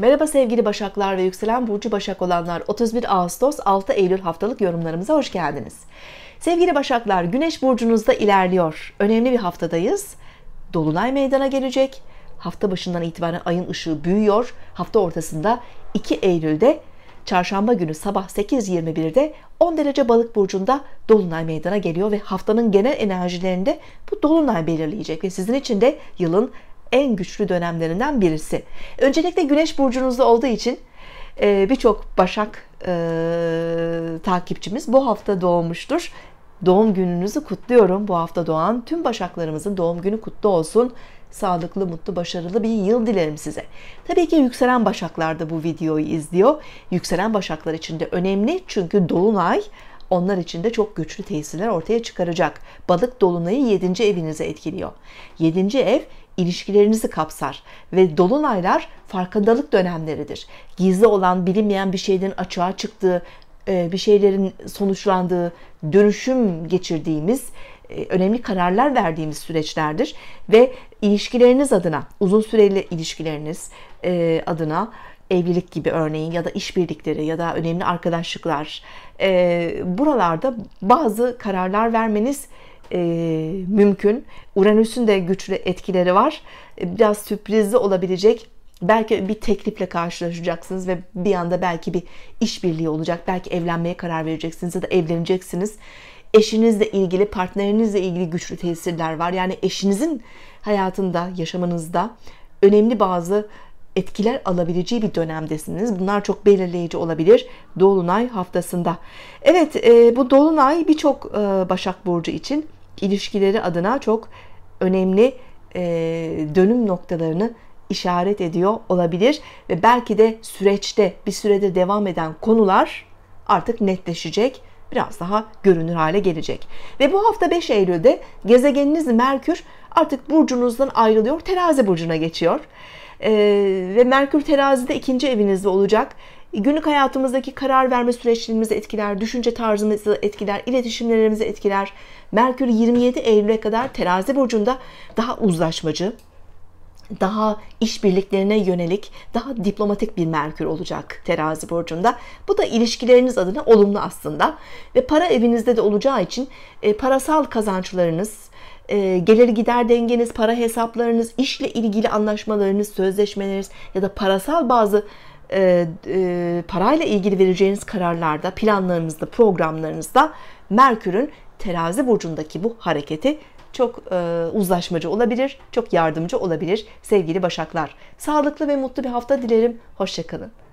Merhaba sevgili Başaklar ve Yükselen Burcu Başak olanlar 31 Ağustos 6 Eylül haftalık yorumlarımıza hoş geldiniz. Sevgili Başaklar Güneş Burcunuzda ilerliyor. Önemli bir haftadayız. Dolunay meydana gelecek. Hafta başından itibaren ayın ışığı büyüyor. Hafta ortasında 2 Eylül'de Çarşamba günü sabah 8.21'de 10 derece balık burcunda dolunay meydana geliyor ve haftanın genel enerjilerinde bu dolunay belirleyecek ve sizin için de yılın en güçlü dönemlerinden birisi. Öncelikle Güneş burcunuzda olduğu için e, birçok Başak e, takipçimiz bu hafta doğmuştur. Doğum gününüzü kutluyorum. Bu hafta doğan tüm Başaklarımızın doğum günü kutlu olsun. Sağlıklı, mutlu, başarılı bir yıl dilerim size. Tabii ki yükselen Başaklar da bu videoyu izliyor. Yükselen Başaklar için de önemli çünkü Dolunay onlar için de çok güçlü tesirler ortaya çıkaracak. Balık dolunayı 7. evinize etkiliyor. 7. ev ilişkilerinizi kapsar ve dolunaylar farkındalık dönemleridir. Gizli olan, bilinmeyen bir şeylerin açığa çıktığı, e, bir şeylerin sonuçlandığı, dönüşüm geçirdiğimiz e, önemli kararlar verdiğimiz süreçlerdir ve ilişkileriniz adına, uzun süreli ilişkileriniz e, adına evlilik gibi örneğin ya da işbirlikleri ya da önemli arkadaşlıklar e, buralarda bazı kararlar vermeniz e, mümkün. Uranüs'ün de güçlü etkileri var. E, biraz sürprizli olabilecek. Belki bir teklifle karşılaşacaksınız ve bir anda belki bir işbirliği olacak. Belki evlenmeye karar vereceksiniz ya da evleneceksiniz. Eşinizle ilgili, partnerinizle ilgili güçlü tesirler var. Yani eşinizin hayatında, yaşamınızda önemli bazı etkiler alabileceği bir dönemdesiniz. Bunlar çok belirleyici olabilir Dolunay haftasında. Evet e, bu Dolunay birçok e, Başak Burcu için ilişkileri adına çok önemli e, dönüm noktalarını işaret ediyor olabilir. Ve belki de süreçte bir sürede devam eden konular artık netleşecek biraz daha görünür hale gelecek. Ve bu hafta 5 Eylül'de gezegeniniz Merkür artık burcunuzdan ayrılıyor, terazi burcuna geçiyor e, ve Merkür terazide ikinci evinizde olacak. Günlük hayatımızdaki karar verme süreçlerimizi etkiler, düşünce tarzımızı etkiler, iletişimlerimizi etkiler. Merkür 27 Eylül'e kadar terazi burcunda daha uzlaşmacı, daha işbirliklerine yönelik, daha diplomatik bir Merkür olacak terazi burcunda. Bu da ilişkileriniz adına olumlu aslında. Ve para evinizde de olacağı için e, parasal kazançlarınız, ee, gelir gider dengeniz, para hesaplarınız, işle ilgili anlaşmalarınız, sözleşmeleriniz ya da parasal bazı e, e, parayla ilgili vereceğiniz kararlarda, planlarınızda, programlarınızda Merkür'ün terazi burcundaki bu hareketi çok e, uzlaşmacı olabilir, çok yardımcı olabilir sevgili Başaklar. Sağlıklı ve mutlu bir hafta dilerim. Hoşçakalın.